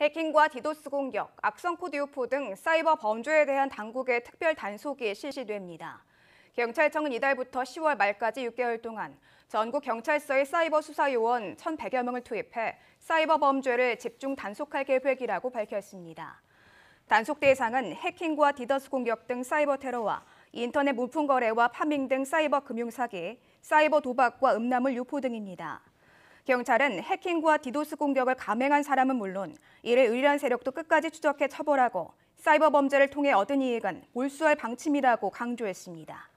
해킹과 디도스 공격, 악성 코드 유포 등 사이버 범죄에 대한 당국의 특별 단속이 실시됩니다. 경찰청은 이달부터 10월 말까지 6개월 동안 전국 경찰서의 사이버 수사 요원 1,100여 명을 투입해 사이버 범죄를 집중 단속할 계획이라고 밝혔습니다. 단속 대상은 해킹과 디더스 공격 등 사이버 테러와 인터넷 물품 거래와 파밍 등 사이버 금융 사기, 사이버 도박과 음란물 유포 등입니다. 경찰은 해킹과 디도스 공격을 감행한 사람은 물론 이를 의뢰한 세력도 끝까지 추적해 처벌하고 사이버 범죄를 통해 얻은 이익은 몰수할 방침이라고 강조했습니다.